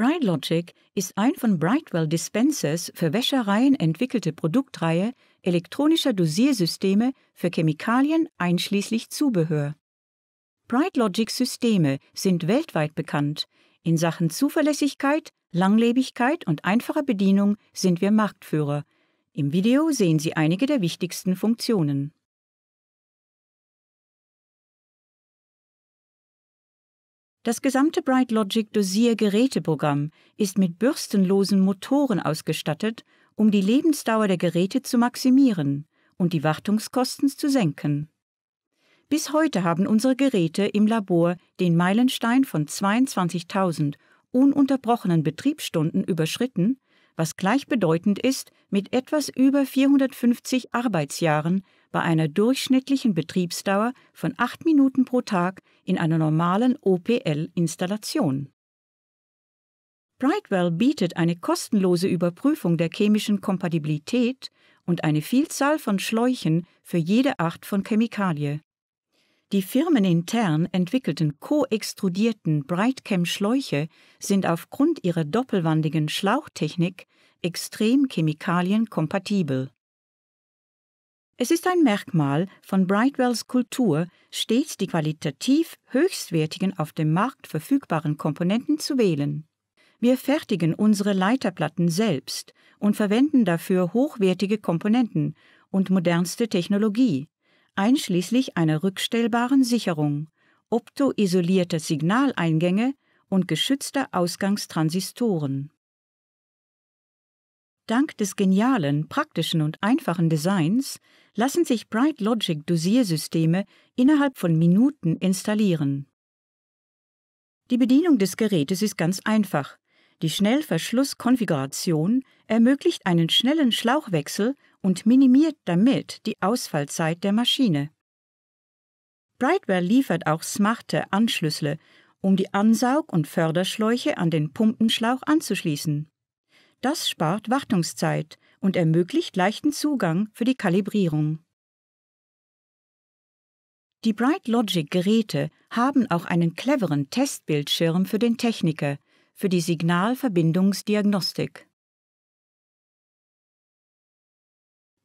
BrightLogic ist ein von Brightwell Dispensers für Wäschereien entwickelte Produktreihe elektronischer Dosiersysteme für Chemikalien einschließlich Zubehör. BrightLogic-Systeme sind weltweit bekannt. In Sachen Zuverlässigkeit, Langlebigkeit und einfacher Bedienung sind wir Marktführer. Im Video sehen Sie einige der wichtigsten Funktionen. Das gesamte BrightLogic Dosier-Geräteprogramm ist mit bürstenlosen Motoren ausgestattet, um die Lebensdauer der Geräte zu maximieren und die Wartungskosten zu senken. Bis heute haben unsere Geräte im Labor den Meilenstein von 22.000 ununterbrochenen Betriebsstunden überschritten was gleichbedeutend ist mit etwas über 450 Arbeitsjahren bei einer durchschnittlichen Betriebsdauer von 8 Minuten pro Tag in einer normalen OPL-Installation. Brightwell bietet eine kostenlose Überprüfung der chemischen Kompatibilität und eine Vielzahl von Schläuchen für jede Art von Chemikalie. Die firmenintern entwickelten co-extrudierten Brightchem-Schläuche sind aufgrund ihrer doppelwandigen Schlauchtechnik extrem chemikalienkompatibel. Es ist ein Merkmal von Brightwells Kultur, stets die qualitativ höchstwertigen auf dem Markt verfügbaren Komponenten zu wählen. Wir fertigen unsere Leiterplatten selbst und verwenden dafür hochwertige Komponenten und modernste Technologie, einschließlich einer rückstellbaren Sicherung, optoisolierter Signaleingänge und geschützter Ausgangstransistoren. Dank des genialen, praktischen und einfachen Designs lassen sich Bright Logic Dosiersysteme innerhalb von Minuten installieren. Die Bedienung des Gerätes ist ganz einfach. Die Schnellverschlusskonfiguration ermöglicht einen schnellen Schlauchwechsel und minimiert damit die Ausfallzeit der Maschine. Brightwell liefert auch smarte Anschlüsse, um die Ansaug- und Förderschläuche an den Pumpenschlauch anzuschließen. Das spart Wartungszeit und ermöglicht leichten Zugang für die Kalibrierung. Die brightlogic Geräte haben auch einen cleveren Testbildschirm für den Techniker, für die Signalverbindungsdiagnostik.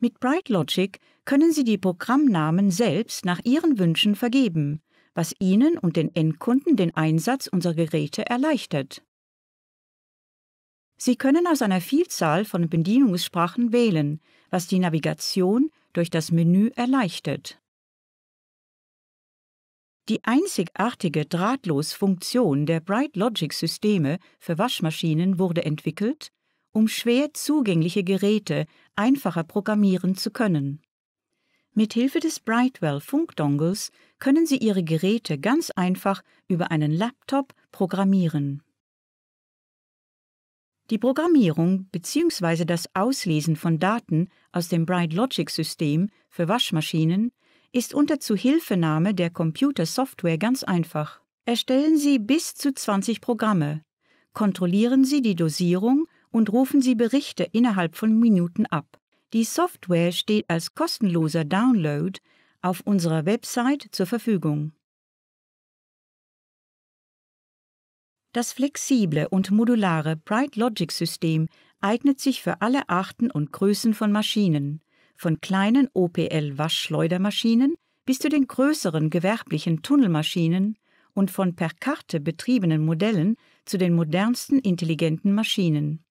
Mit BrightLogic können Sie die Programmnamen selbst nach Ihren Wünschen vergeben, was Ihnen und den Endkunden den Einsatz unserer Geräte erleichtert. Sie können aus einer Vielzahl von Bedienungssprachen wählen, was die Navigation durch das Menü erleichtert. Die einzigartige Drahtlos-Funktion der BrightLogic-Systeme für Waschmaschinen wurde entwickelt, um schwer zugängliche Geräte einfacher programmieren zu können. Mit Hilfe des Brightwell Funkdongles können Sie Ihre Geräte ganz einfach über einen Laptop programmieren. Die Programmierung bzw. das Auslesen von Daten aus dem Bright Logic System für Waschmaschinen ist unter Zuhilfenahme der Computersoftware ganz einfach. Erstellen Sie bis zu 20 Programme. Kontrollieren Sie die Dosierung und rufen Sie Berichte innerhalb von Minuten ab. Die Software steht als kostenloser Download auf unserer Website zur Verfügung. Das flexible und modulare Bright Logic System eignet sich für alle Arten und Größen von Maschinen, von kleinen OPL-Waschschleudermaschinen bis zu den größeren gewerblichen Tunnelmaschinen und von per Karte betriebenen Modellen zu den modernsten intelligenten Maschinen.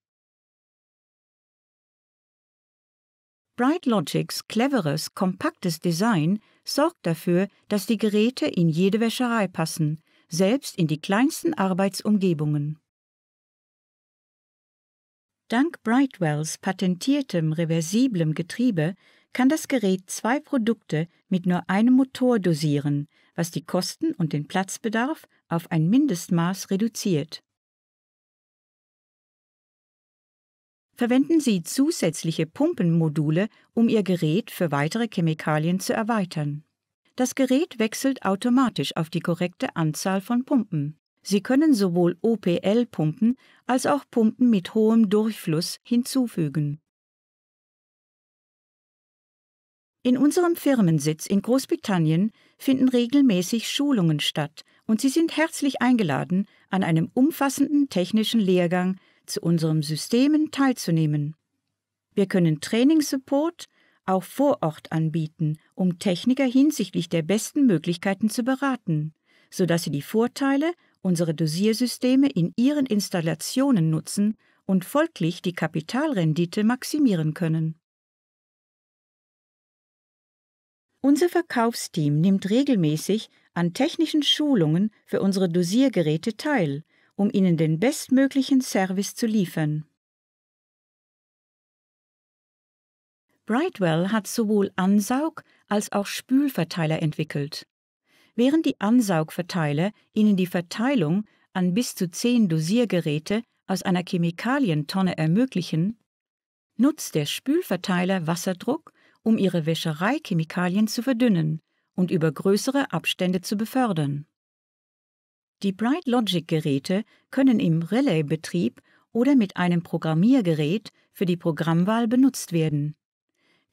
BrightLogics cleveres, kompaktes Design sorgt dafür, dass die Geräte in jede Wäscherei passen, selbst in die kleinsten Arbeitsumgebungen. Dank Brightwells patentiertem reversiblem Getriebe kann das Gerät zwei Produkte mit nur einem Motor dosieren, was die Kosten und den Platzbedarf auf ein Mindestmaß reduziert. verwenden Sie zusätzliche Pumpenmodule, um Ihr Gerät für weitere Chemikalien zu erweitern. Das Gerät wechselt automatisch auf die korrekte Anzahl von Pumpen. Sie können sowohl OPL-Pumpen als auch Pumpen mit hohem Durchfluss hinzufügen. In unserem Firmensitz in Großbritannien finden regelmäßig Schulungen statt und Sie sind herzlich eingeladen, an einem umfassenden technischen Lehrgang zu unseren Systemen teilzunehmen. Wir können Trainingssupport auch vor Ort anbieten, um Techniker hinsichtlich der besten Möglichkeiten zu beraten, sodass sie die Vorteile unserer Dosiersysteme in ihren Installationen nutzen und folglich die Kapitalrendite maximieren können. Unser Verkaufsteam nimmt regelmäßig an technischen Schulungen für unsere Dosiergeräte teil, um Ihnen den bestmöglichen Service zu liefern. Brightwell hat sowohl Ansaug- als auch Spülverteiler entwickelt. Während die Ansaugverteiler Ihnen die Verteilung an bis zu zehn Dosiergeräte aus einer Chemikalientonne ermöglichen, nutzt der Spülverteiler Wasserdruck, um Ihre Wäschereichemikalien zu verdünnen und über größere Abstände zu befördern. Die Bright Logic Geräte können im Relay-Betrieb oder mit einem Programmiergerät für die Programmwahl benutzt werden.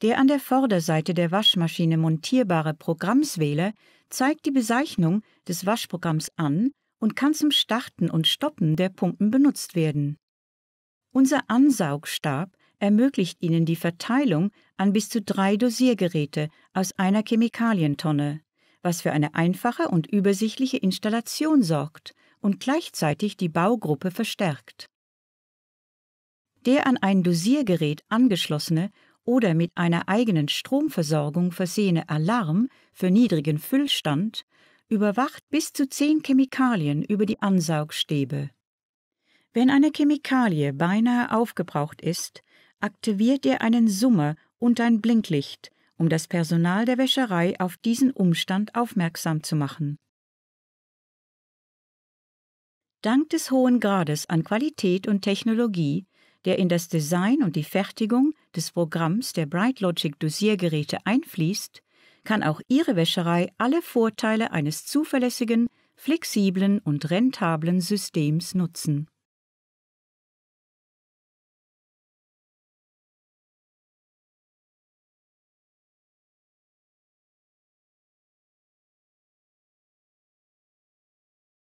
Der an der Vorderseite der Waschmaschine montierbare Programmswähler zeigt die Bezeichnung des Waschprogramms an und kann zum Starten und Stoppen der Pumpen benutzt werden. Unser Ansaugstab ermöglicht Ihnen die Verteilung an bis zu drei Dosiergeräte aus einer Chemikalientonne was für eine einfache und übersichtliche Installation sorgt und gleichzeitig die Baugruppe verstärkt. Der an ein Dosiergerät angeschlossene oder mit einer eigenen Stromversorgung versehene Alarm für niedrigen Füllstand überwacht bis zu zehn Chemikalien über die Ansaugstäbe. Wenn eine Chemikalie beinahe aufgebraucht ist, aktiviert er einen Summer und ein Blinklicht, um das Personal der Wäscherei auf diesen Umstand aufmerksam zu machen. Dank des hohen Grades an Qualität und Technologie, der in das Design und die Fertigung des Programms der BrightLogic Dosiergeräte einfließt, kann auch Ihre Wäscherei alle Vorteile eines zuverlässigen, flexiblen und rentablen Systems nutzen.